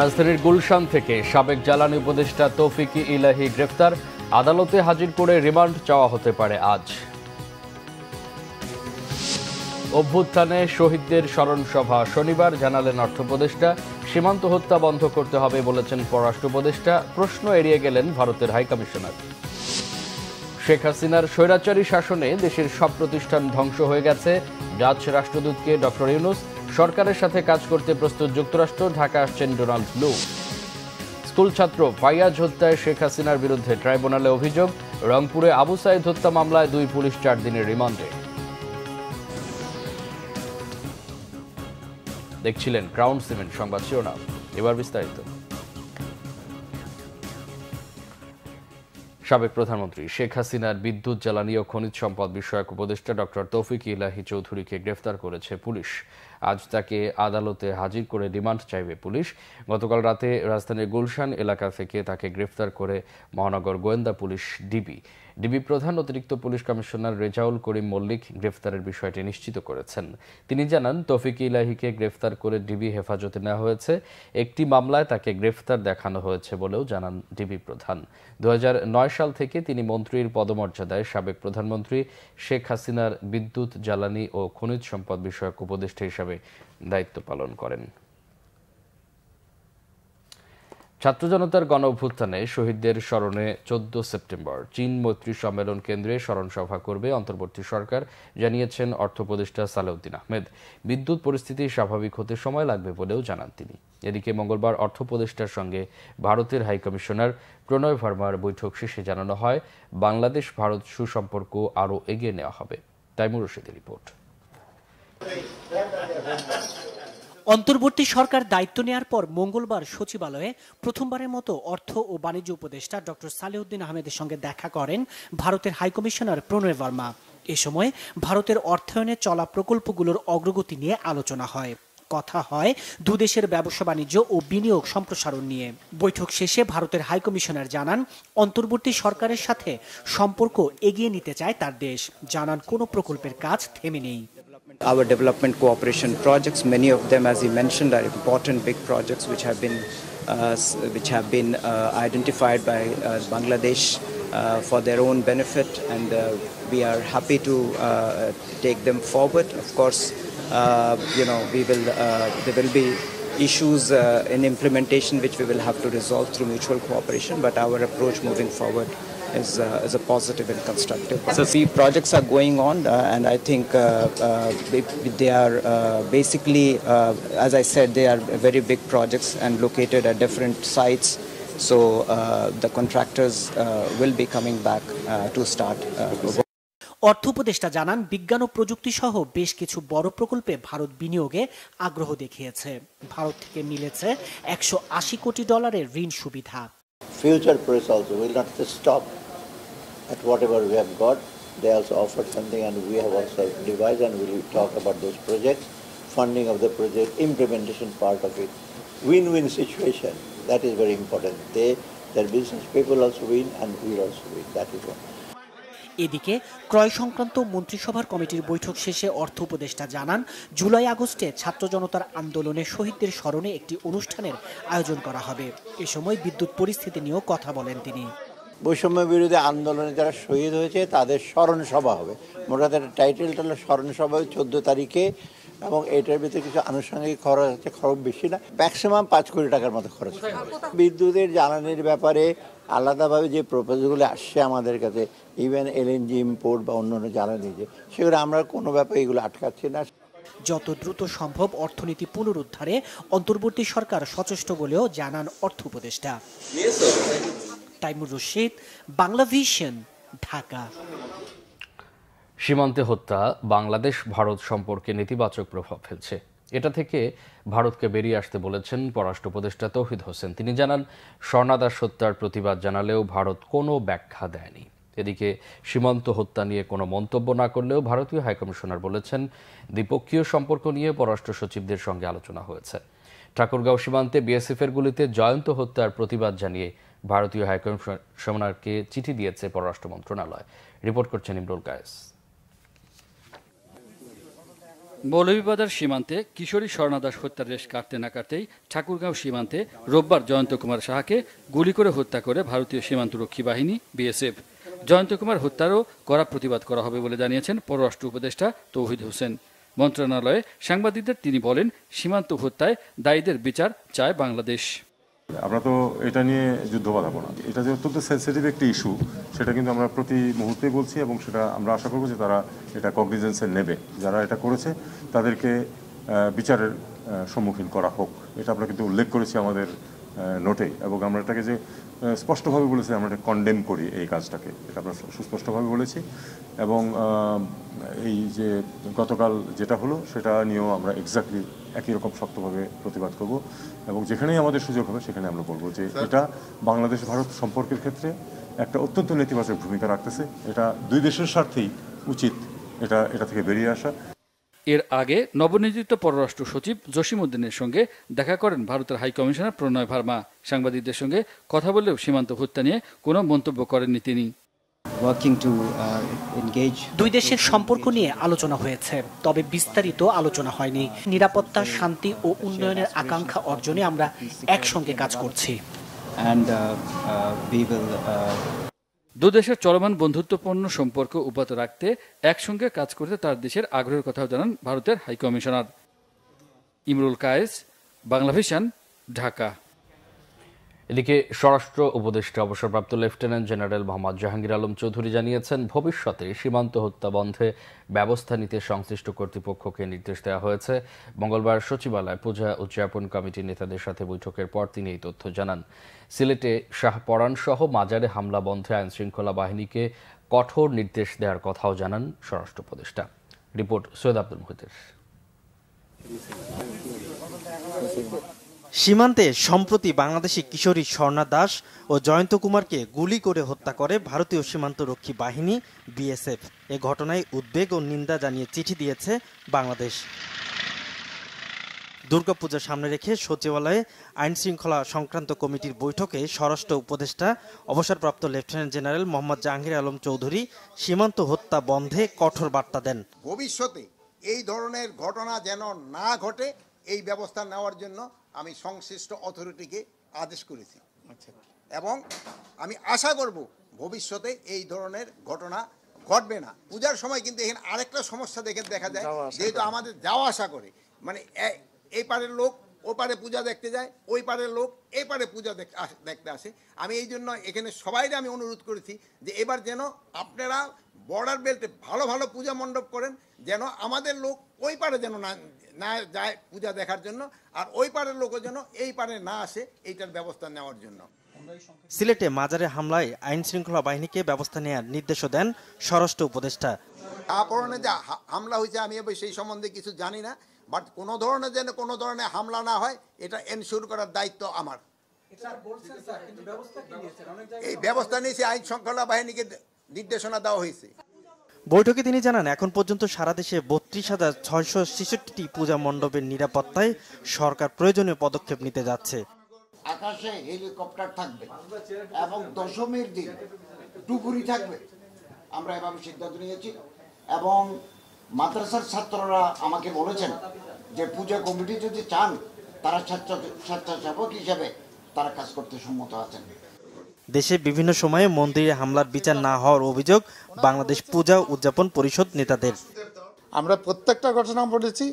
রাজধানীর গুলশান থেকে সাবেক জ্বালানি উপদেষ্টা তৌফিক ইলাহি গ্রেফতার আদালতে হাজির করে রিমান্ড চাওয়া হতে পারে আজ অভ্যুত্থানে শহীদদের স্মরণ সভা শনিবার জানালেন অর্থ উপদেষ্টা সীমান্ত হত্যা বন্ধ করতে হবে বলেছেন পররাষ্ট্র উপদেষ্টা প্রশ্ন এড়িয়ে গেলেন ভারতের হাইকমিশনার শেখ হাসিনার স্বৈরাচারী শাসনে দেশের সব প্রতিষ্ঠান ধ্বংস হয়ে গেছে ডাচ রাষ্ট্রদূতকে ডক্টর ইউনুস সরকারের সাথে কাজ করতে প্রস্তুত যুক্তরাষ্ট্র ঢাকা আসছেন ডোনাল্ড ব্লু স্কুল ছাত্র ফাইয়াজ হত্যায় শেখ হাসিনার বিরুদ্ধে ট্রাইব্যুনালে অভিযোগ রংপুরে আবু সাইদ হত্যা মামলায় দুই পুলিশ চার দিনের রিমান্ডে দেখছিলেন ক্রাউন সিমেন্ট সংবাদ শিরোনাম এবার বিস্তারিত সাবেক প্রধানমন্ত্রী শেখ হাসিনার বিদ্যুৎ জ্বালানি ও খনিজ সম্পদ বিষয়ক উপদেষ্টা ডক্টর তৌফিক ইলাহি চৌধুরীকে গ্রেফতার করেছে পুলিশ আজ তাকে আদালতে হাজির করে রিমান্ড চাইবে পুলিশ গতকাল রাতে রাজধানীর গুলশান এলাকা থেকে তাকে গ্রেফতার করে মহানগর গোয়েন্দা পুলিশ ডিবি ডিবি প্রধান অতিরিক্ত পুলিশ কমিশনার রেজাউল করিম মল্লিক গ্রেফতারের বিষয়টি নিশ্চিত করেছেন তিনি জানান তফিক ইলাহিকে গ্রেফতার করে ডিবি হেফাজতে নেওয়া হয়েছে একটি মামলায় তাকে গ্রেফতার দেখানো হয়েছে বলেও জানান ডিবি প্রধান দু সাল থেকে তিনি মন্ত্রীর পদমর্যাদায় সাবেক প্রধানমন্ত্রী শেখ হাসিনার বিদ্যুৎ জ্বালানি ও খনিজ সম্পদ বিষয়ক উপদেষ্টা হিসাবে হিসাবে দায়িত্ব পালন করেন ছাত্র জনতার গণ অভ্যুত্থানে শহীদদের স্মরণে চোদ্দ সেপ্টেম্বর চীন মৈত্রী সম্মেলন কেন্দ্রে স্মরণ সভা করবে অন্তর্বর্তী সরকার জানিয়েছেন অর্থ উপদেষ্টা সালাউদ্দিন আহমেদ বিদ্যুৎ পরিস্থিতি স্বাভাবিক হতে সময় লাগবে বলেও জানান তিনি এদিকে মঙ্গলবার অর্থ উপদেষ্টার সঙ্গে ভারতের হাইকমিশনার প্রণয় ভার্মার বৈঠক শেষে জানানো হয় বাংলাদেশ ভারত সুসম্পর্ক আরও এগিয়ে নেওয়া হবে তাইমুর রশিদের রিপোর্ট অন্তর্বর্তী সরকার দায়িত্ব নেয়ার পর মঙ্গলবার সচিবালয়ে প্রথমবারের মতো অর্থ ও বাণিজ্য উপদেষ্টা ডক্টর সালেউদ্দিন আহমেদের সঙ্গে দেখা করেন ভারতের হাইকমিশনার প্রণয় বর্মা এ সময় ভারতের অর্থায়নে চলা প্রকল্পগুলোর অগ্রগতি নিয়ে আলোচনা হয় কথা হয় দুদেশের ব্যবসা বাণিজ্য ও বিনিয়োগ সম্প্রসারণ নিয়ে বৈঠক শেষে ভারতের হাইকমিশনার জানান অন্তর্বর্তী সরকারের সাথে সম্পর্ক এগিয়ে নিতে চায় তার দেশ জানান কোনো প্রকল্পের কাজ থেমে নেই Our development cooperation projects, many of them, as you mentioned, are important big projects which have been, uh, which have been uh, identified by uh, Bangladesh uh, for their own benefit, and uh, we are happy to uh, take them forward. Of course, you know, we will, there will be issues in implementation which we will have to resolve through mutual cooperation, but our approach moving forward is, uh, is a positive and constructive. So the projects are going on uh, and I think uh, they, they, are uh, basically, uh, as I said, they are very big projects and located at different sites. So uh, the contractors uh, will be coming back uh, to start Uh, অর্থ উপদেষ্টা জানান বিজ্ঞান ও প্রযুক্তি সহ বেশ কিছু বড় প্রকল্পে ভারত বিনিয়োগে আগ্রহ দেখিয়েছে ভারত থেকে মিলেছে 180 কোটি ডলারের ঋণ সুবিধা future press also will not stop at whatever we have got. They also offered something and we have also devised and we will talk about those projects, funding of the project, implementation part of it. Win-win situation, that is very important. They, their business people also win and we also win, that is one. এদিকে ক্রয় সংক্রান্ত মন্ত্রিসভার কমিটির বৈঠক শেষে অর্থ উপদেষ্টা জানান জুলাই আগস্টে ছাত্র জনতার আন্দোলনে শহীদদের স্মরণে একটি অনুষ্ঠানের আয়োজন করা হবে এ সময় বিদ্যুৎ পরিস্থিতি নিয়েও কথা বলেন তিনি বৈষম্য বিরোধী আন্দোলনে যারা শহীদ হয়েছে তাদের স্মরণ সভা হবে মোটা টাইটেলটা হলো স্মরণ সভা চোদ্দো তারিখে এবং এটার ভিতরে কিছু আনুষঙ্গিক খরচ আছে খরচ বেশি না ম্যাক্সিমাম পাঁচ কোটি টাকার মতো খরচ বিদ্যুতের জ্বালানির ব্যাপারে আলাদাভাবে যে প্রপোজালগুলো আসছে আমাদের কাছে ইভেন এলএনজি ইম্পোর্ট বা অন্য অন্য জ্বালানি যে সেগুলো আমরা কোনো ব্যাপারে এগুলো আটকাচ্ছি না যত দ্রুত সম্ভব অর্থনীতি পুনরুদ্ধারে অন্তর্বর্তী সরকার সচেষ্ট বলেও জানান অর্থ উপদেষ্টা তাইমুর রশিদ বাংলাভিশন ঢাকা সীমান্তে হত্যা বাংলাদেশ ভারত সম্পর্কে নেতিবাচক প্রভাব ফেলছে এটা থেকে ভারতকে বেরিয়ে আসতে বলেছেন পররাষ্ট্র উপদেষ্টা তৌহিদ হোসেন তিনি জানান স্বর্ণাদাস হত্যার প্রতিবাদ জানালেও ভারত কোনো ব্যাখ্যা দেয়নি এদিকে সীমান্ত হত্যা নিয়ে কোনো মন্তব্য না করলেও ভারতীয় হাইকমিশনার বলেছেন দ্বিপক্ষীয় সম্পর্ক নিয়ে পররাষ্ট্র সচিবদের সঙ্গে আলোচনা হয়েছে ঠাকুরগাঁও সীমান্তে বিএসএফ এর গুলিতে জয়ন্ত হত্যার প্রতিবাদ জানিয়ে ভারতীয় হাইকমিশনারকে চিঠি দিয়েছে পররাষ্ট্র মন্ত্রণালয় রিপোর্ট করছেন ইমরুল কায়েস মৌলভীবাজার সীমান্তে কিশোরী স্বর্ণাদাস হত্যার রেশ কাটতে না কাটতেই ঠাকুরগাঁও সীমান্তে রোববার জয়ন্ত কুমার সাহাকে গুলি করে হত্যা করে ভারতীয় সীমান্তরক্ষী বাহিনী বিএসএফ জয়ন্ত কুমার হত্যারও কড়া প্রতিবাদ করা হবে বলে জানিয়েছেন পররাষ্ট্র উপদেষ্টা তৌহিদ হোসেন মন্ত্রণালয়ে সাংবাদিকদের তিনি বলেন সীমান্ত হত্যায় দায়ীদের বিচার চায় বাংলাদেশ আমরা তো এটা নিয়ে যুদ্ধ বাঁধাবো না এটা যে অত্যন্ত সেন্সিটিভ একটি ইস্যু সেটা কিন্তু আমরা প্রতি মুহূর্তে বলছি এবং সেটা আমরা আশা করবো যে তারা এটা কগনিজেন্সে নেবে যারা এটা করেছে তাদেরকে বিচারের সম্মুখীন করা হোক এটা আমরা কিন্তু উল্লেখ করেছি আমাদের নোটে এবং আমরা এটাকে যে স্পষ্টভাবে বলেছি আমরা এটা কন্ডেম করি এই কাজটাকে এটা আমরা সুস্পষ্টভাবে বলেছি এবং এই যে গতকাল যেটা হলো সেটা নিয়েও আমরা এক্স্যাক্টলি একই রকম শক্তভাবে প্রতিবাদ করব এবং যেখানেই আমাদের সুযোগ হবে সেখানে আমরা বলবো যে এটা বাংলাদেশ ভারত সম্পর্কের ক্ষেত্রে একটা অত্যন্ত নেতিবাচক ভূমিকা রাখতেছে এটা দুই দেশের স্বার্থেই উচিত এটা এটা থেকে বেরিয়ে আসা এর আগে নবনিযুক্ত পররাষ্ট্র সচিব জসিমউদ্দিনের সঙ্গে দেখা করেন ভারতের কমিশনার প্রণয় ভার্মা সাংবাদিকদের সঙ্গে কথা বললেও সীমান্ত হত্যা নিয়ে কোনো মন্তব্য করেননি তিনি Uh, দুই দেশের সম্পর্ক নিয়ে আলোচনা হয়েছে তবে বিস্তারিত আলোচনা হয়নি নিরাপত্তা শান্তি ও উন্নয়নের আকাঙ্ক্ষা অর্জনে আমরা একসঙ্গে কাজ করছি uh, uh, দুদেশের চলমান বন্ধুত্বপূর্ণ সম্পর্ক উপাত রাখতে একসঙ্গে কাজ করতে তার দেশের আগ্রহের কথাও জানান ভারতের হাইকমিশনার ইমরুল কায়েস বাংলাভিশন ঢাকা এদিকে স্বরাষ্ট্র উপদেষ্টা অবসরপ্রাপ্ত লেফটেন্যান্ট জেনারেল মোহাম্মদ জাহাঙ্গীর আলম চৌধুরী জানিয়েছেন ভবিষ্যতে সীমান্ত হত্যা বন্ধে ব্যবস্থা নিতে সংশ্লিষ্ট কর্তৃপক্ষকে নির্দেশ দেওয়া হয়েছে মঙ্গলবার সচিবালয় পূজা উদযাপন কমিটির নেতাদের সাথে বৈঠকের পর তিনি এই তথ্য জানান সিলেটে সহ মাজারে হামলা বন্ধে আইনশৃঙ্খলা বাহিনীকে কঠোর নির্দেশ দেওয়ার কথাও জানান স্বরাষ্ট্র উপদেষ্টা রিপোর্ট সৈয়দ আব্দুল মুহিতের সীমান্তে সম্প্রতি বাংলাদেশি কিশোরী স্বর্ণা দাস ও জয়ন্ত কুমারকে গুলি করে হত্যা করে ভারতীয় সীমান্তরক্ষী বাহিনী বিএসএফ এ ঘটনায় উদ্বেগ ও নিন্দা জানিয়ে চিঠি দিয়েছে বাংলাদেশ দুর্গাপূজা সামনে রেখে সচিবালয়ে আইন শৃঙ্খলা সংক্রান্ত কমিটির বৈঠকে স্বরাষ্ট্র উপদেষ্টা অবসরপ্রাপ্ত লেফটেন্যান্ট জেনারেল মোহাম্মদ জাহাঙ্গীর আলম চৌধুরী সীমান্ত হত্যা বন্ধে কঠোর বার্তা দেন ভবিষ্যতে এই ধরনের ঘটনা যেন না ঘটে এই ব্যবস্থা নেওয়ার জন্য আমি সংশ্লিষ্ট অথরিটিকে আদেশ করেছি আচ্ছা। এবং আমি আশা করব ভবিষ্যতে এই ধরনের ঘটনা ঘটবে না পূজার সময় কিন্তু এখানে আরেকটা সমস্যা দেখে দেখা যায় যেহেতু আমাদের যাওয়া আসা করে মানে এই পারের লোক ও পারে পূজা দেখতে যায় ওই পারের লোক এই পারে পূজা দেখতে আসে আমি এই জন্য এখানে সবাই আমি অনুরোধ করেছি যে এবার যেন আপনারা বর্ডার বেল্টে ভালো ভালো পূজা মণ্ডপ করেন যেন আমাদের লোক ওই পারে যেন না না যায় পূজা দেখার জন্য আর ওই পারের লোকও যেন এই পারে না আসে এইটার ব্যবস্থা নেওয়ার জন্য সিলেটে মাজারে হামলায় আইন শৃঙ্খলা বাহিনীকে ব্যবস্থা নেওয়ার নির্দেশও দেন স্বরাষ্ট্র উপদেষ্টা আপরণে যা হামলা হয়েছে আমি সেই সম্বন্ধে কিছু জানি না বাট কোনো ধরনের যেন কোনো ধরনের হামলা না হয় এটা এনশিওর করার দায়িত্ব আমার এই ব্যবস্থা নিয়েছে আইন শৃঙ্খলা বাহিনীকে নির্দেশনা দেওয়া হয়েছে বৈঠকে তিনি জানান এখন পর্যন্ত সারা দেশে বত্রিশ হাজার ছয়শো ছেষট্টি পূজা মণ্ডপের নিরাপত্তায় সরকার প্রয়োজনীয় পদক্ষেপ নিতে যাচ্ছে আকাশে হেলিকপ্টার থাকবে এবং দশমীর দিন টুকুরি থাকবে আমরা এভাবে সিদ্ধান্ত নিয়েছি এবং মাদ্রাসার ছাত্ররা আমাকে বলেছেন যে পূজা কমিটি যদি চান তারা ছাত্র স্বেচ্ছাসেবক হিসাবে তারা কাজ করতে সম্মত আছেন দেশে বিভিন্ন সময়ে মন্দিরে হামলার বিচার না হওয়ার অভিযোগ বাংলাদেশ পূজা উদযাপন পরিষদ নেতাদের আমরা প্রত্যেকটা ঘটনা বলেছি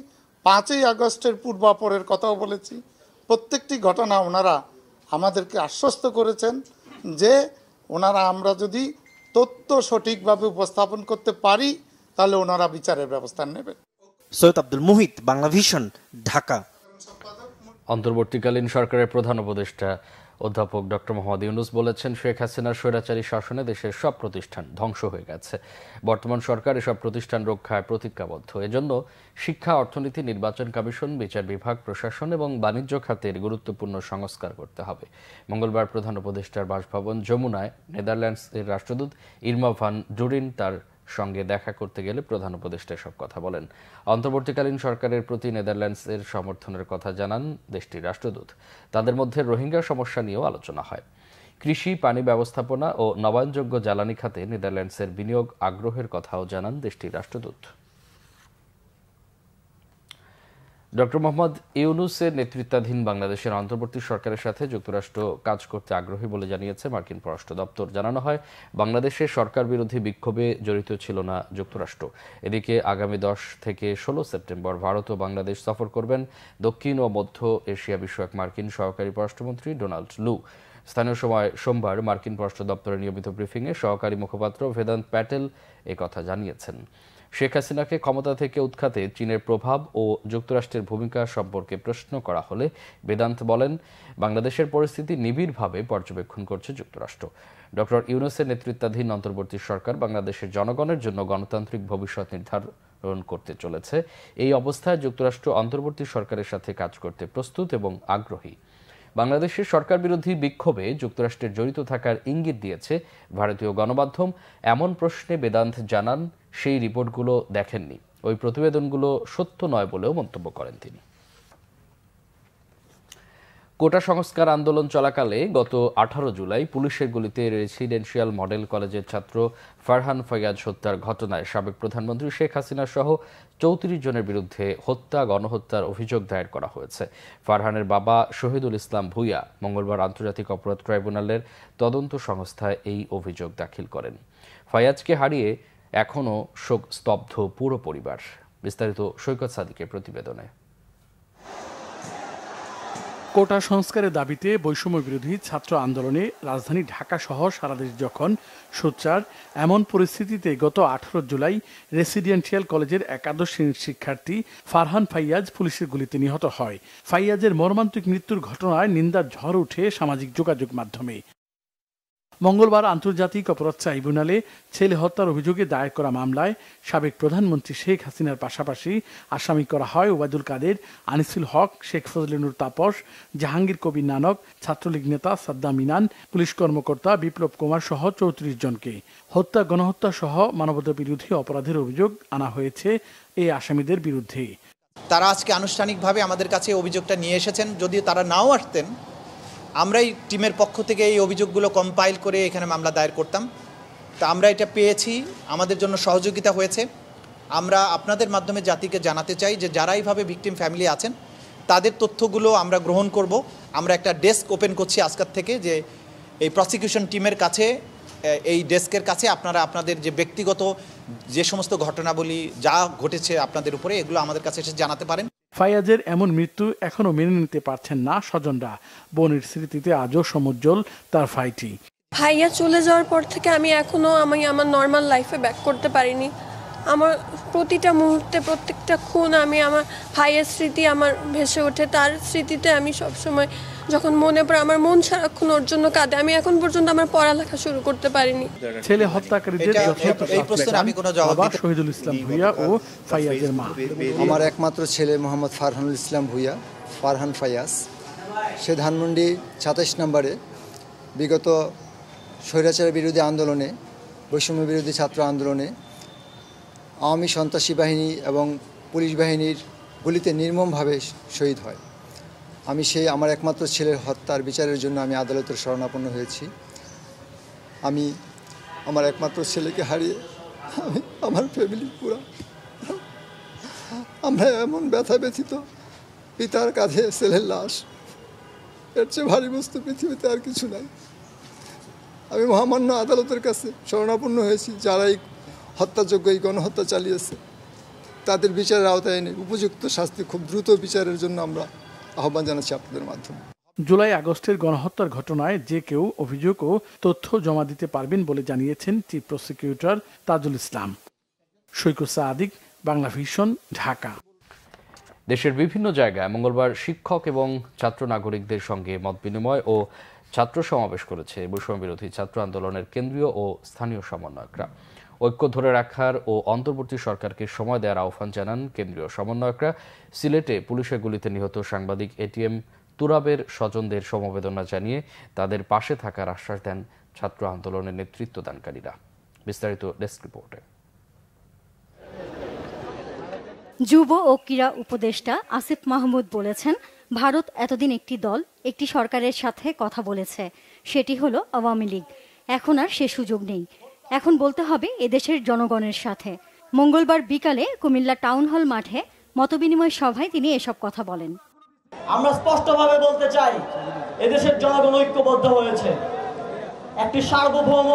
পাঁচই আগস্টের পূর্বাপরের কথাও বলেছি প্রত্যেকটি ঘটনা ওনারা আমাদেরকে আশ্বস্ত করেছেন যে ওনারা আমরা যদি তথ্য সঠিকভাবে উপস্থাপন করতে পারি তাহলে ওনারা বিচারের ব্যবস্থা নেবেন সৈয়দ আব্দুল মুহিত বাংলা ভিশন ঢাকা অন্তর্বর্তীকালীন সরকারের প্রধান উপদেষ্টা অধ্যাপক ডক্টর মোহাম্মদ ইউনুস বলেছেন শেখ হাসিনার স্বৈরাচারী শাসনে দেশের সব প্রতিষ্ঠান ধ্বংস হয়ে গেছে বর্তমান সরকার এসব প্রতিষ্ঠান রক্ষায় প্রতিজ্ঞাবদ্ধ এজন্য শিক্ষা অর্থনীতি নির্বাচন কমিশন বিচার বিভাগ প্রশাসন এবং বাণিজ্য খাতের গুরুত্বপূর্ণ সংস্কার করতে হবে মঙ্গলবার প্রধান উপদেষ্টার বাসভবন যমুনায় নেদারল্যান্ডসের রাষ্ট্রদূত ইরমা ভান জুরিন তার সঙ্গে দেখা করতে গেলে প্রধান উপদেষ্টা সব কথা বলেন অন্তর্বর্তীকালীন সরকারের প্রতি নেদারল্যান্ডসের সমর্থনের কথা জানান দেশটির রাষ্ট্রদূত তাদের মধ্যে রোহিঙ্গা সমস্যা নিয়েও আলোচনা হয় কৃষি পানি ব্যবস্থাপনা ও নবায়নযোগ্য জ্বালানি খাতে নেদারল্যান্ডসের বিনিয়োগ আগ্রহের কথাও জানান দেশটির রাষ্ট্রদূত ডক্টর মোহাম্মদ ইউনুসের নেতৃত্বাধীন বাংলাদেশের অন্তর্বর্তী সরকারের সাথে যুক্তরাষ্ট্র কাজ করতে আগ্রহী বলে জানিয়েছে মার্কিন পররাষ্ট্র দপ্তর জানানো হয় বাংলাদেশে সরকার বিরোধী বিক্ষোভে জড়িত ছিল না যুক্তরাষ্ট্র এদিকে আগামী দশ থেকে ষোলো সেপ্টেম্বর ভারত ও বাংলাদেশ সফর করবেন দক্ষিণ ও মধ্য এশিয়া বিষয়ক মার্কিন সহকারী পররাষ্ট্রমন্ত্রী ডোনাল্ড লু স্থানীয় সময় সোমবার মার্কিন পররাষ্ট্র দপ্তরের নিয়মিত ব্রিফিংয়ে সহকারী মুখপাত্র ভেদান্ত প্যাটেল কথা জানিয়েছেন শেখ হাসিনাকে ক্ষমতা থেকে উৎখাতে চীনের প্রভাব ও যুক্তরাষ্ট্রের ভূমিকা সম্পর্কে প্রশ্ন করা হলে বেদান্ত বলেন বাংলাদেশের পরিস্থিতি নিবিড়ভাবে পর্যবেক্ষণ করছে যুক্তরাষ্ট্র ডক্টর ইউনুসের নেতৃত্বাধীন অন্তর্বর্তী সরকার বাংলাদেশের জনগণের জন্য গণতান্ত্রিক ভবিষ্যৎ নির্ধারণ করতে চলেছে এই অবস্থায় যুক্তরাষ্ট্র অন্তর্বর্তী সরকারের সাথে কাজ করতে প্রস্তুত এবং আগ্রহী বাংলাদেশের সরকার বিরোধী বিক্ষোভে যুক্তরাষ্ট্রের জড়িত থাকার ইঙ্গিত দিয়েছে ভারতীয় গণমাধ্যম এমন প্রশ্নে বেদান্ত জানান সেই রিপোর্টগুলো দেখেননি ওই প্রতিবেদনগুলো সত্য নয় বলেও মন্তব্য করেন তিনি কোটা সংস্কার আন্দোলন চলাকালে গত আঠারো জুলাই পুলিশের গুলিতে রেসিডেন্সিয়াল মডেল কলেজের ছাত্র ফারহান ফয়াজ হত্যার ঘটনায় সাবেক প্রধানমন্ত্রী শেখ হাসিনা সহ চৌত্রিশ জনের বিরুদ্ধে হত্যা গণহত্যার অভিযোগ দায়ের করা হয়েছে ফারহানের বাবা শহীদুল ইসলাম ভুইয়া মঙ্গলবার আন্তর্জাতিক অপরাধ ট্রাইব্যুনালের তদন্ত সংস্থায় এই অভিযোগ দাখিল করেন ফয়াজকে হারিয়ে এখনও শোকস্তব্ধ পুরো পরিবার বিস্তারিত সৈকত সাদিকের প্রতিবেদনে কোটা সংস্কারের দাবিতে বৈষম্য বিরোধী ছাত্র আন্দোলনে রাজধানী ঢাকা সহ সারা দেশ যখন সোচ্চার এমন পরিস্থিতিতে গত আঠারো জুলাই রেসিডেন্সিয়াল কলেজের একাদশ শ্রেণীর শিক্ষার্থী ফারহান ফাইয়াজ পুলিশের গুলিতে নিহত হয় ফাইয়াজের মর্মান্তিক মৃত্যুর ঘটনায় নিন্দার ঝড় উঠে সামাজিক যোগাযোগ মাধ্যমে মঙ্গলবার আন্তর্জাতিক অপরাধ ট্রাইব্যুনালে ছেলে হত্যার অভিযোগে দায়ের করা মামলায় সাবেক প্রধানমন্ত্রী শেখ হাসিনার পাশাপাশি আসামি করা হয় ওবায়দুল কাদের আনিসুল হক শেখ ফজলিনুর তাপস জাহাঙ্গীর কবির নানক ছাত্রলীগ নেতা সাদ্দা মিনান পুলিশ কর্মকর্তা বিপ্লব কুমার সহ চৌত্রিশ জনকে হত্যা গণহত্যা সহ মানবতা বিরোধী অপরাধের অভিযোগ আনা হয়েছে এই আসামিদের বিরুদ্ধে তারা আজকে আনুষ্ঠানিকভাবে আমাদের কাছে অভিযোগটা নিয়ে এসেছেন যদিও তারা নাও আসতেন আমরাই টিমের পক্ষ থেকে এই অভিযোগগুলো কম্পাইল করে এখানে মামলা দায়ের করতাম তা আমরা এটা পেয়েছি আমাদের জন্য সহযোগিতা হয়েছে আমরা আপনাদের মাধ্যমে জাতিকে জানাতে চাই যে যারা এইভাবে ভিকটিম ফ্যামিলি আছেন তাদের তথ্যগুলো আমরা গ্রহণ করব আমরা একটা ডেস্ক ওপেন করছি আজকাল থেকে যে এই প্রসিকিউশন টিমের কাছে এই ডেস্কের কাছে আপনারা আপনাদের যে ব্যক্তিগত যে সমস্ত ঘটনাবলী যা ঘটেছে আপনাদের উপরে এগুলো আমাদের কাছে এসে জানাতে পারেন ফায়াজের এমন মৃত্যু এখনও মেনে নিতে পারছেন না স্বজনরা বোনের স্মৃতিতে আজও সমুজ্জ্বল তার ফাইটি ভাইয়া চলে যাওয়ার পর থেকে আমি এখনও আমি আমার নর্মাল লাইফে ব্যাক করতে পারিনি আমার প্রতিটা মুহূর্তে প্রত্যেকটা খুন আমি আমার ভাইয়ের স্মৃতি আমার ভেসে ওঠে তার স্মৃতিতে আমি সবসময় যখন মনে পড়ে আমার মন সারাক্ষণ ওর জন্য কাঁদে আমি এখন পর্যন্ত আমার পড়ালেখা শুরু করতে পারিনি ছেলে হত্যাকারীদের যথাযথ আমি কোনো জবাব শহীদুল ইসলাম ভুইয়া ও ফাইয়াজের মা আমার একমাত্র ছেলে মোহাম্মদ ফারহানুল ইসলাম ভুইয়া ফারহান ফায়াজ সে ধানমন্ডি সাতাশ নম্বরে বিগত স্বৈরাচার বিরোধী আন্দোলনে বৈষম্য বিরোধী ছাত্র আন্দোলনে আওয়ামী সন্ত্রাসী বাহিনী এবং পুলিশ বাহিনীর গুলিতে নির্মমভাবে শহীদ হয় আমি সেই আমার একমাত্র ছেলের হত্যার বিচারের জন্য আমি আদালতের শরণাপন্ন হয়েছি আমি আমার একমাত্র ছেলেকে হারিয়ে আমি আমার ফ্যামিলি পুরা আমরা এমন ব্যথা ব্যথিত পিতার কাঁধে ছেলের লাশ এর চেয়ে ভারী বস্তু পৃথিবীতে আর কিছু নাই আমি মহামান্য আদালতের কাছে শরণাপন্ন হয়েছি যারা এই হত্যাযোগ্য এই গণহত্যা চালিয়েছে তাদের বিচারের আওতায় এনে উপযুক্ত শাস্তি খুব দ্রুত বিচারের জন্য আমরা আহ্বান জানাচ্ছি আপনাদের মাধ্যমে জুলাই আগস্টের গণহত্যার ঘটনায় যে কেউ অভিযোগ ও তথ্য জমা দিতে পারবেন বলে জানিয়েছেন chief prosecutor Tajul Islam Saikat Sadiq Bangla Vision Dhaka দেশের বিভিন্ন জায়গায় মঙ্গলবার শিক্ষক এবং ছাত্র নাগরিকদের সঙ্গে মত বিনিময় ও ছাত্র সমাবেশ করেছে বৈষম্য বিরোধী ছাত্র আন্দোলনের কেন্দ্রীয় ও স্থানীয় সমন্বয়করা ঐক্য ধরে রাখার ও অন্তর্বর্তী সরকারকে সময় দেওয়ার আহ্বান জানান কেন্দ্রীয় সমন্বয়করা সিলেটে পুলিশের গুলিতে নিহত সাংবাদিক এটিএম তুরাবের স্বজনদের সমবেদনা জানিয়ে তাদের পাশে থাকার আশ্বাস দেন ছাত্র আন্দোলনের নেতৃত্ব দানকারীরা বিস্তারিত ডেস্ক রিপোর্টে যুব ও ক্রীড়া উপদেষ্টা আসিফ মাহমুদ বলেছেন ভারত এতদিন একটি দল একটি সরকারের সাথে কথা বলেছে সেটি হলো আওয়ামী লীগ এখন আর সে সুযোগ নেই এখন বলতে হবে এদেশের জনগণের সাথে মঙ্গলবার বিকালে কুমিল্লা টাউন হল মাঠে মতবিনিময় সভায় তিনি এসব কথা বলেন আমরা স্পষ্টভাবে বলতে চাই এদেশের জনগণ ঐক্যবদ্ধ হয়েছে একটি সার্বভৌম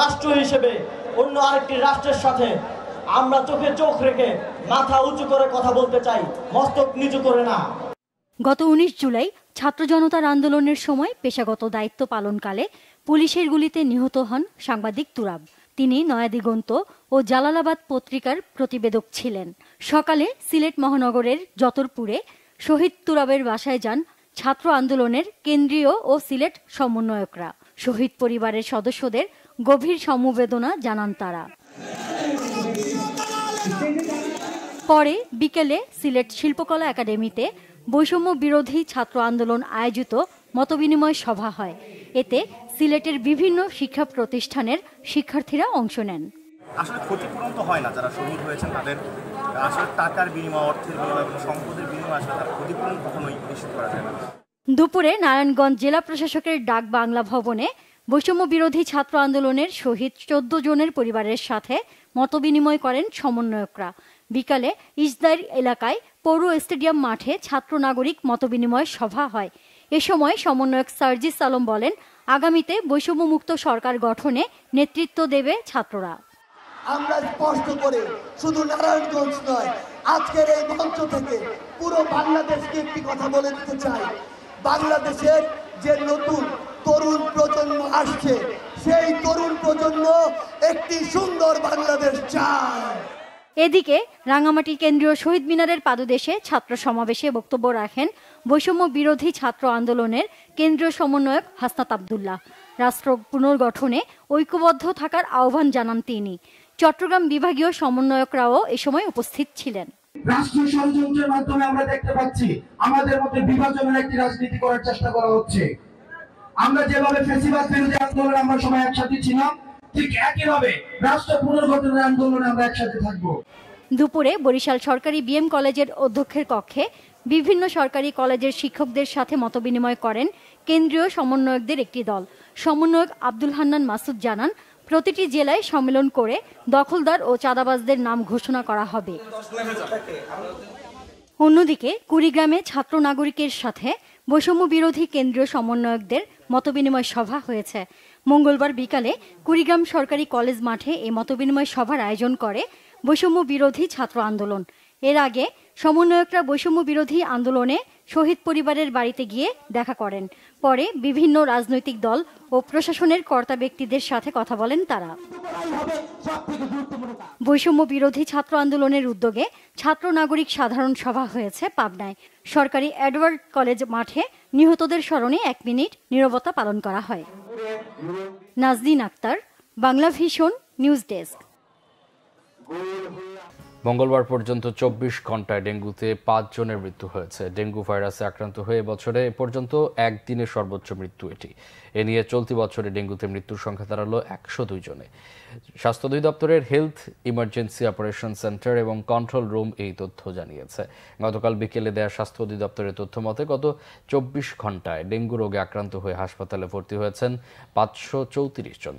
রাষ্ট্র হিসেবে অন্য আরেকটি রাষ্ট্রের সাথে আমরা চোখে চোখ রেখে মাথা উঁচু করে কথা বলতে চাই মস্তক নিচু করে না গত উনিশ জুলাই ছাত্র জনতার আন্দোলনের সময় পেশাগত দায়িত্ব পালনকালে পুলিশের গুলিতে নিহত হন সাংবাদিক তুরাব তিনি নয়াদিগন্ত ও জালালাবাদ পত্রিকার প্রতিবেদক ছিলেন সকালে সিলেট মহানগরের যতরপুরে শহীদ তুরাবের বাসায় যান ছাত্র আন্দোলনের কেন্দ্রীয় ও সিলেট সমন্বয়করা শহীদ পরিবারের সদস্যদের গভীর সমবেদনা জানান তারা পরে বিকেলে সিলেট শিল্পকলা একাডেমিতে বৈষম্য বিরোধী ছাত্র আন্দোলন আয়োজিত মতবিনিময় সভা হয় এতে সিলেটের বিভিন্ন শিক্ষা প্রতিষ্ঠানের শিক্ষার্থীরা অংশ নেন আসলে ক্ষতিপূরণ তো হয় না যারা শহীদ হয়েছেন তাদের আসলে টাকার বিনিময় অর্থের বিনিময় এবং সম্পদের বিনিময় আসলে তার ক্ষতিপূরণ কখনোই নিশ্চিত করা যায় না দুপুরে নারায়ণগঞ্জ জেলা প্রশাসকের ডাক বাংলা ভবনে বৈষম্য বিরোধী ছাত্র আন্দোলনের শহীদ চোদ্দ জনের পরিবারের সাথে মতবিনিময় করেন সমন্বয়করা বিকালে ইজদার এলাকায় পৌর স্টেডিয়াম মাঠে ছাত্র নাগরিক মতবিনিময় সভা হয় এ সময় সমন্বয়ক সার্জিস আলম বলেন আগামীতে বৈষম্যমুক্ত সরকার গঠনে নেতৃত্ব দেবে ছাত্ররা আমরা স্পষ্ট করে শুধু নারায়ণগঞ্জ নয় আজকের এই মঞ্চ থেকে পুরো বাংলাদেশকে একটি কথা বলে দিতে চাই বাংলাদেশের যে নতুন তরুণ প্রজন্ম আসছে সেই তরুণ প্রজন্ম একটি সুন্দর বাংলাদেশ চায় এদিকে রাঙামাটি কেন্দ্রীয় শহীদ মিনারের পাদদেশে ছাত্র সমাবেশে বক্তব্য রাখেন বৈষম্য বিরোধী ছাত্র আন্দোলনের কেন্দ্রীয় সমন্বয়ক হাসনাত আবদুল্লাহ রাষ্ট্র পুনর্গঠনে ঐক্যবদ্ধ থাকার আহ্বান জানান তিনি চট্টগ্রাম বিভাগীয় সমন্বয়করাও এ সময় উপস্থিত ছিলেন রাষ্ট্রীয় ষড়যন্ত্রের মাধ্যমে আমরা দেখতে পাচ্ছি আমাদের মধ্যে বিভাজনের একটি রাজনীতি করার চেষ্টা করা হচ্ছে আমরা যেভাবে বিরোধী আন্দোলনে আমরা সবাই একসাথে ছিলাম ঠিক একইভাবে রাষ্ট্র পুনর্গঠনের আন্দোলনে আমরা একসাথে দুপুরে বরিশাল সরকারি বিএম কলেজের অধ্যক্ষের কক্ষে বিভিন্ন সরকারি কলেজের শিক্ষকদের সাথে মতবিনিময় করেন কেন্দ্রীয় সমন্বয়কদের একটি দল সমন্বয়ক আব্দুল হান্নান মাসুদ জানান প্রতিটি জেলায় সম্মেলন করে দখলদার ও চাঁদাবাজদের নাম ঘোষণা করা হবে অন্যদিকে কুড়িগ্রামে ছাত্র নাগরিকের সাথে বৈষম্য বিরোধী কেন্দ্রীয় সমন্বয়কদের মতবিনিময় সভা হয়েছে মঙ্গলবার বিকালে কুড়িগ্রাম সরকারি কলেজ মাঠে এই মতবিনিময় সভার আয়োজন করে বৈষম্য বিরোধী ছাত্র আন্দোলন এর আগে সমন্বয়করা বৈষম্য বিরোধী আন্দোলনে শহীদ পরিবারের বাড়িতে গিয়ে দেখা করেন পরে বিভিন্ন রাজনৈতিক দল ও প্রশাসনের কর্তা ব্যক্তিদের সাথে কথা বলেন তারা বৈষম্য বিরোধী ছাত্র আন্দোলনের উদ্যোগে ছাত্র নাগরিক সাধারণ সভা হয়েছে পাবনায় সরকারি এডওয়ার্ড কলেজ মাঠে নিহতদের স্মরণে এক মিনিট নিরবতা পালন করা হয় Nazneen Akhter Bangla Vision news desk মঙ্গলবার পর্যন্ত চব্বিশ ঘন্টায় ডেঙ্গুতে পাঁচজনের মৃত্যু হয়েছে ডেঙ্গু ভাইরাসে আক্রান্ত হয়ে বছরে এ পর্যন্ত একদিনে সর্বোচ্চ মৃত্যু এটি এ নিয়ে চলতি বছরে ডেঙ্গুতে মৃত্যুর সংখ্যা দাঁড়ালো একশো দুই জনে স্বাস্থ্য অধিদপ্তরের হেলথ ইমার্জেন্সি অপারেশন সেন্টার এবং কন্ট্রোল রুম এই তথ্য জানিয়েছে গতকাল বিকেলে দেয়া স্বাস্থ্য অধিদপ্তরের তথ্য মতে গত চব্বিশ ঘন্টায় ডেঙ্গু রোগে আক্রান্ত হয়ে হাসপাতালে ভর্তি হয়েছেন পাঁচশো চৌত্রিশ জন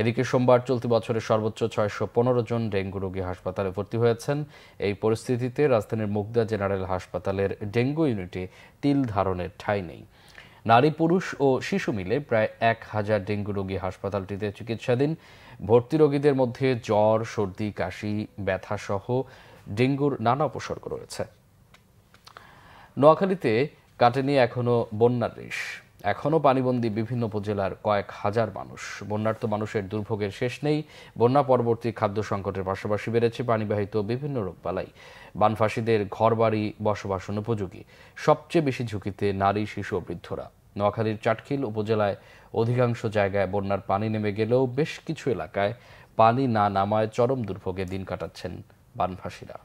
এদিকে সোমবার চলতি বছরে সর্বোচ্চ ছয়শো পনেরো জন ডেঙ্গু রোগী হাসপাতালে ভর্তি হয়েছেন এই পরিস্থিতিতে রাজধানীর মুগদা জেনারেল হাসপাতালের ডেঙ্গু ইউনিটে তিল ধারণের ঠাঁই নেই নারী পুরুষ ও শিশু মিলে প্রায় এক হাজার ডেঙ্গু রোগী হাসপাতালটিতে চিকিৎসাধীন ভর্তি রোগীদের মধ্যে জ্বর সর্দি কাশি ব্যথাসহ ডেঙ্গুর নানা উপসর্গ রয়েছে নোয়াখালীতে কাটেনি এখনও বন্যার রেশ এখনও পানিবন্দী বিভিন্ন উপজেলার কয়েক হাজার মানুষ বন্যার্ত মানুষের দুর্ভোগের শেষ নেই বন্যা পরবর্তী খাদ্য সংকটের পাশাপাশি বেড়েছে পানিবাহিত বিভিন্ন রোগবালাই বানফাসীদের ঘরবাড়ি বসবাস অনুপযোগী সবচেয়ে বেশি ঝুঁকিতে নারী শিশু ও বৃদ্ধরা নোয়াখালীর চাটখিল উপজেলায় অধিকাংশ জায়গায় বন্যার পানি নেমে গেলেও বেশ কিছু এলাকায় পানি না নামায় চরম দুর্ভোগে দিন কাটাচ্ছেন বানভাসীরা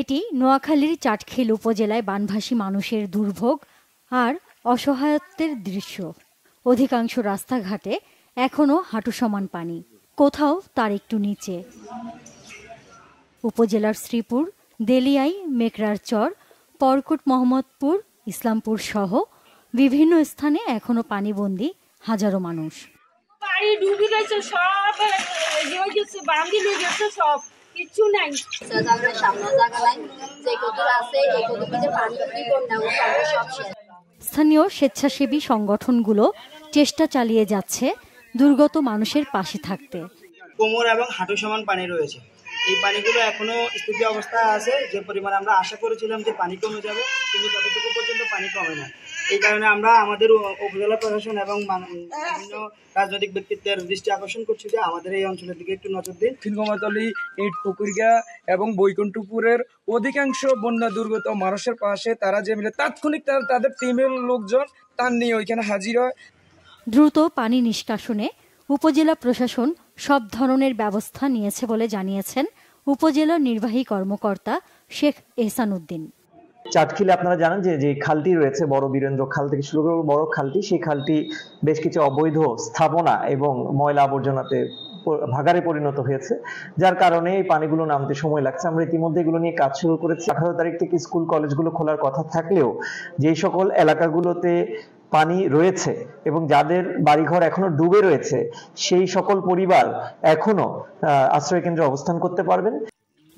এটি নোয়াখালীর চাটখিল উপজেলায় বানভাসী মানুষের দুর্ভোগ আর অসহায়ত্বের দৃশ্য অধিকাংশ রাস্তাঘাটে এখনও হাঁটু সমান পানি কোথাও তার একটু নিচে উপজেলার শ্রীপুর দেলিয়াই মেকরার চর বরকট মোহাম্মদপুর ইসলামপুর সহ বিভিন্ন স্থানে এখনও পানিবন্দী হাজারো মানুষ বাড়ি ডুবি গেছে সব গেছে বাঙ্গি গেছে সব কিছু নাই স্থানীয় স্বেচ্ছাসেবী সংগঠনগুলো চেষ্টা চালিয়ে যাচ্ছে দুর্গত মানুষের পাশে থাকতে কোমর এবং হাঁটু সমান পানি রয়েছে এই পানিগুলো এখনও স্থিতি অবস্থায় আছে যে পরিমাণ আমরা আশা করেছিলাম যে পানি কমে যাবে কিন্তু ততটুকু পর্যন্ত পানি কমে না এই কারণে আমরা আমাদের উপজেলা প্রশাসন এবং বিভিন্ন রাজনৈতিক ব্যক্তিত্বের দৃষ্টি আকর্ষণ করছি যে আমাদের এই অঞ্চলের দিকে একটু নজর দিন খিনগমাতলি ইট পুকুরিয়া এবং বৈকুণ্ঠপুরের অধিকাংশ বন্যা দুর্গত মানুষের পাশে তারা যে মিলে তাৎক্ষণিক তাদের টিমের লোকজন তার নিয়ে ওইখানে হাজির হয় দ্রুত পানি নিষ্কাশনে উপজেলা প্রশাসন সব ধরনের ব্যবস্থা নিয়েছে বলে জানিয়েছেন উপজেলা নির্বাহী কর্মকর্তা শেখ এহসান উদ্দিন চাটখিলে আপনারা জানেন যে যে খালটি রয়েছে বড় বীরেন্দ্র খাল থেকে শুরু করে বড় খালটি সেই খালটি বেশ কিছু অবৈধ স্থাপনা এবং ময়লা আবর্জনাতে ভাগারে পরিণত হয়েছে যার কারণে এই পানিগুলো নামতে সময় লাগছে আমরা ইতিমধ্যে এগুলো নিয়ে কাজ শুরু করেছি আঠারো তারিখ থেকে স্কুল কলেজগুলো খোলার কথা থাকলেও যেই সকল এলাকাগুলোতে পানি রয়েছে এবং যাদের বাড়িঘর এখনো ডুবে রয়েছে সেই সকল পরিবার এখনো আশ্রয় কেন্দ্রে অবস্থান করতে পারবেন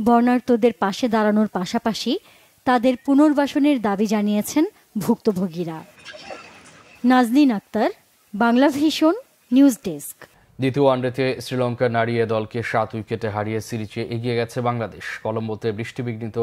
বর্ণার্থদের পাশে দাঁড়ানোর পাশাপাশি তাদের পুনর্বাসনের দাবি জানিয়েছেন ভুক্তভোগীরা Nazneen Akhter Bangla Vision news desk দ্বিতীয় ওয়ানডেতে শ্রীলঙ্কা নাড়িয়ে দলকে সাত উইকেটে হারিয়ে সিরিজে এগিয়ে গেছে বাংলাদেশ কলম্বোতে বৃষ্টিবিঘ্নিত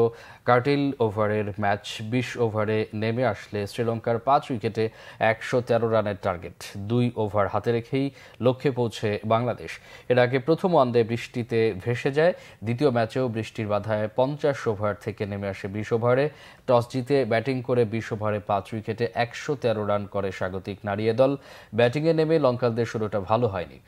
কার্টিল ওভারের ম্যাচ বিশ ওভারে নেমে আসলে শ্রীলঙ্কার পাঁচ উইকেটে একশো তেরো রানের টার্গেট দুই ওভার হাতে রেখেই লক্ষ্যে পৌঁছে বাংলাদেশ এর আগে প্রথম ওয়ানডে বৃষ্টিতে ভেসে যায় দ্বিতীয় ম্যাচেও বৃষ্টির বাধায় পঞ্চাশ ওভার থেকে নেমে আসে বিশ ওভারে টস জিতে ব্যাটিং করে বিশ্বভারে ওভারে পাঁচ উইকেটে একশো তেরো রান করে স্বাগতিক নারিয়ে দল ব্যাটিংয়ে নেমে লঙ্কালদের শুরুটা ভালো হয়নি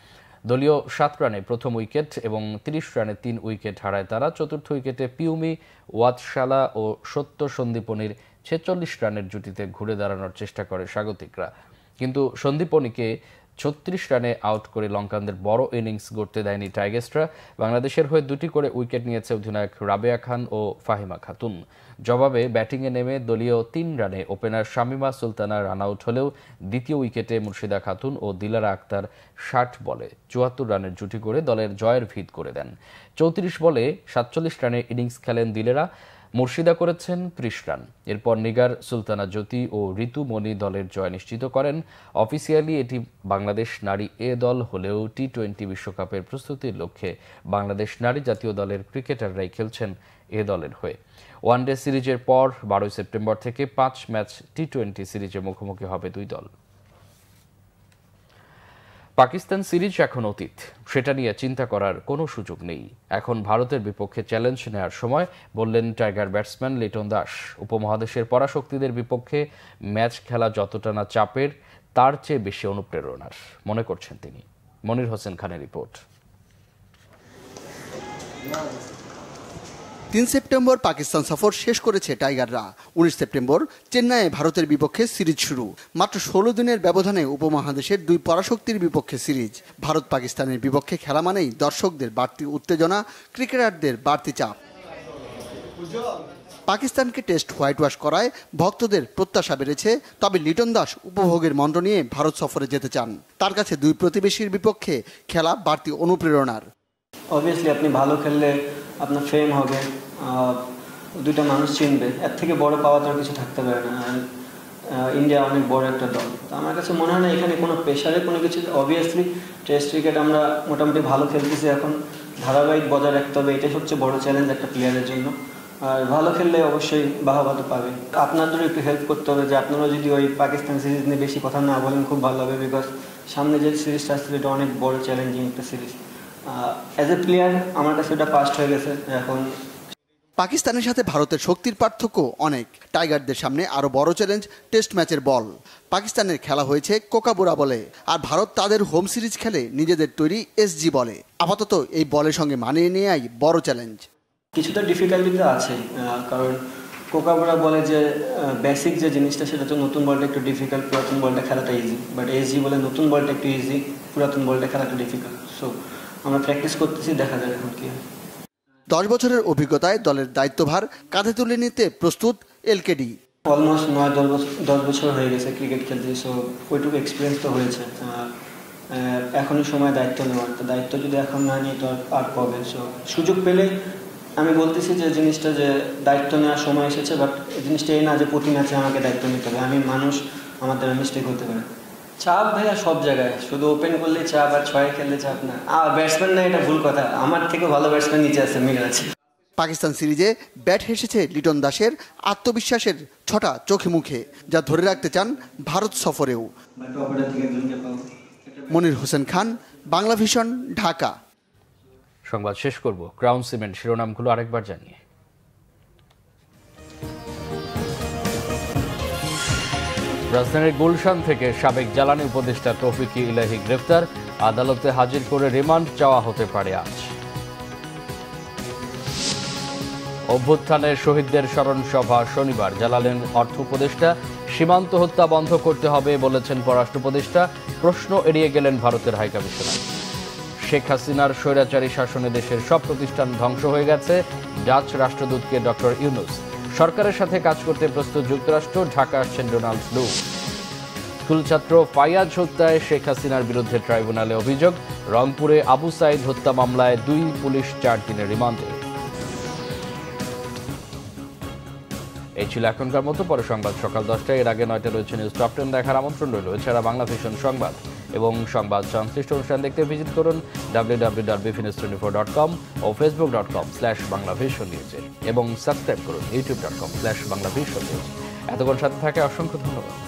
দলীয় সাত রানে প্রথম উইকেট এবং তিরিশ রানে তিন উইকেট হারায় তারা চতুর্থ উইকেটে পিউমি ওয়াতশালা ও সত্য সন্দীপনির ছেচল্লিশ রানের জুটিতে ঘুরে দাঁড়ানোর চেষ্টা করে স্বাগতিকরা কিন্তু সন্দীপনিকে ছত্রিশ রানে আউট করে লঙ্কানদের বড় ইনিংস গড়তে দেয়নি টাইগার্সরা বাংলাদেশের হয়ে দুটি করে উইকেট নিয়েছে অধিনায়ক রাবেয়া খান ও ফাহিমা খাতুন জবাবে ব্যাটিংয়ে নেমে দলীয় তিন রানে opener Shamima Sultana run out হলেও দ্বিতীয় উইকেটে মুর্শিদা খাতুন ও দিলারা আক্তার ষাট বলে চুয়াত্তর রানের জুটি করে দলের জয়ের ভিত করে দেন চৌত্রিশ বলে সাতচল্লিশ রানের ইনিংস খেলেন দিলেরা মুর্শিদা করেছেন ত্রিশ এরপর নিগার সুলতানা জ্যোতি ও ঋতুমণি দলের জয় নিশ্চিত করেন অফিসিয়ালি এটি বাংলাদেশ নারী এ দল হলেও টি টোয়েন্টি বিশ্বকাপের প্রস্তুতির লক্ষ্যে বাংলাদেশ নারী জাতীয় দলের ক্রিকেটাররাই খেলছেন এ দলের হয়ে ওয়ানডে সিরিজের পর বারোই সেপ্টেম্বর থেকে পাঁচ ম্যাচ টি টোয়েন্টি সিরিজে মুখোমুখি হবে দুই দল পাকিস্তান সিরিজ এখন অতীত সেটা নিয়ে চিন্তা করার কোনো সুযোগ নেই এখন ভারতের বিপক্ষে চ্যালেঞ্জ নেওয়ার সময় বললেন টাইগার ব্যাটসম্যান লিটন দাস উপমহাদেশের পরাশক্তিদের বিপক্ষে ম্যাচ খেলা যতটা না চাপের তার চেয়ে বেশি অনুপ্রেরণার মনে করছেন তিনি মনির হোসেন খানের রিপোর্ট তিন সেপ্টেম্বর পাকিস্তান সফর শেষ করেছে টাইগাররা উনিশ সেপ্টেম্বর চেন্নাইয়ে ভারতের বিপক্ষে সিরিজ শুরু মাত্র ষোলো দিনের ব্যবধানে উপমহাদেশের দুই পরাশক্তির বিপক্ষে সিরিজ ভারত পাকিস্তানের বিপক্ষে খেলা মানেই দর্শকদের বাড়তি উত্তেজনা ক্রিকেটারদের বাড়তি চাপ পাকিস্তানকে টেস্ট হোয়াইট ওয়াশ করায় ভক্তদের প্রত্যাশা বেড়েছে তবে লিটন দাস উপভোগের মন্ত্র নিয়ে ভারত সফরে যেতে চান তার কাছে দুই প্রতিবেশীর বিপক্ষে খেলা বাড়তি অনুপ্রেরণার অবভিয়াসলি আপনি ভালো খেললে আপনার ফ্রেম হবে দুইটা মানুষ চিনবে এর থেকে বড় পাওয়া আর কিছু থাকতে পারে না ইন্ডিয়া অনেক বড় একটা দল তো আমার কাছে মনে হয় না এখানে কোনো প্রেশারে কোনো কিছু অবভিয়াসলি টেস্ট ক্রিকেট আমরা মোটামুটি ভালো খেলতেছি এখন ধারাবাহিক বজায় রাখতে হবে এটাই সবচেয়ে বড় চ্যালেঞ্জ একটা প্লেয়ারের জন্য আর ভালো খেললে অবশ্যই বাহবা পাবে আপনাদেরও একটু হেল্প করতে হবে যে আপনারাও যদি ওই পাকিস্তান সিরিজ নিয়ে বেশি কথা না বলেন খুব ভালো হবে বিকজ সামনে যে সিরিজটা আসছে এটা অনেক বড় চ্যালেঞ্জিং একটা সিরিজ অ্যাজ এ প্লেয়ার আমার কাছে ওটা পাস্ট হয়ে গেছে এখন পাকিস্তানের সাথে ভারতের শক্তির পার্থক্য অনেক টাইগারদের সামনে আরও বড় চ্যালেঞ্জ টেস্ট ম্যাচের বল পাকিস্তানের খেলা হয়েছে কোকাবোরা বলে আর ভারত তাদের হোম সিরিজ খেলে নিজেদের তৈরি এসজি বলে আপাতত এই বলের সঙ্গে মানিয়ে নেয়াই বড় চ্যালেঞ্জ কিছুটা ডিফিকাল্টি তো আছে কারণ কোকাবুরা বলে যে বেসিক যে জিনিসটা সেটা তো নতুন বলটা একটু ডিফিকাল্ট পুরাতন বলটা খেলাটা ইজি বাট এসজি বলে নতুন বলটা একটু ইজি পুরাতন বলটা খেলাটা ডিফিকাল্ট সো আমরা প্র্যাকটিস করতেছি দেখা যাক এখন কি দশ বছরের অভিজ্ঞতায় দলের দায়িত্বভার কাঁধে তুলে নিতে প্রস্তুত এলকেডি অলমোস্ট নয় দশ বছর হয়ে গেছে ক্রিকেট খেলতে সো ওইটুকু এক্সপিরিয়েন্স তো হয়েছে এখনই সময় দায়িত্ব নেওয়ার তো দায়িত্ব যদি এখন না নিই তো আর কবে সো সুযোগ পেলে আমি বলতেছি যে জিনিসটা যে দায়িত্ব নেওয়ার সময় এসেছে বাট জিনিসটা এই না যে প্রতি ম্যাচে আমাকে দায়িত্ব নিতে হবে আমি মানুষ আমার দ্বারা মিস্টেক হতে পারে চাপ ভাইয়া সব জায়গায় শুধু ওপেন করলে চাপ আর ছয় খেললে চাপ না আর ব্যাটসম্যান না এটা ভুল কথা আমার থেকে ভালো ব্যাটসম্যান নিচে আছে আছে পাকিস্তান সিরিজে ব্যাট হেসেছে লিটন দাসের আত্মবিশ্বাসের ছটা চোখে মুখে যা ধরে রাখতে চান ভারত সফরেও মনির হোসেন খান বাংলা ভিশন ঢাকা সংবাদ শেষ করব ক্রাউন সিমেন্ট শিরোনামগুলো আরেকবার জানিয়ে রাজধানীর গুলশান থেকে সাবেক জ্বালানি উপদেষ্টা তৌফিকি ইলাহি গ্রেফতার আদালতে হাজির করে রিমান্ড চাওয়া হতে পারে আজ অভ্যুত্থানের শহীদদের স্মরণ সভা শনিবার জ্বালালেন অর্থ উপদেষ্টা সীমান্ত হত্যা বন্ধ করতে হবে বলেছেন পররাষ্ট্র উপদেষ্টা প্রশ্ন এড়িয়ে গেলেন ভারতের হাইকমিশনার শেখ হাসিনার স্বৈরাচারী শাসনে দেশের সব প্রতিষ্ঠান ধ্বংস হয়ে গেছে ডাচ রাষ্ট্রদূতকে ডক্টর ইউনুস সরকারের সাথে কাজ করতে প্রস্তুত যুক্তরাষ্ট্র ঢাকা আসছেন ডোনাল্ড লু স্কুলছাত্র ফায়াজ হত্যায় শেখ হাসিনার বিরুদ্ধে ট্রাইব্যুনালে অভিযোগ রংপুরে আবু সাইদ হত্যা মামলায় দুই পুলিশ চার দিনের রিমান্ডে এই ছিল এখনকার মতো পরে সংবাদ সকাল দশটায় এর আগে নয়টা রয়েছে নিউজ টপ টেন দেখার আমন্ত্রণ রইল এছাড়া বাংলা ভিশন সংবাদ এবং সংবাদ সংশ্লিষ্ট অনুষ্ঠান দেখতে ভিজিট করুন ডাব্লিউ ডট কম ও Facebook dot com slash Bangla Vision নিউজে এবং সাবস্ক্রাইব করুন YouTube dot com slash Bangla Vision news এতক্ষণ সাথে থাকে অসংখ্য ধন্যবাদ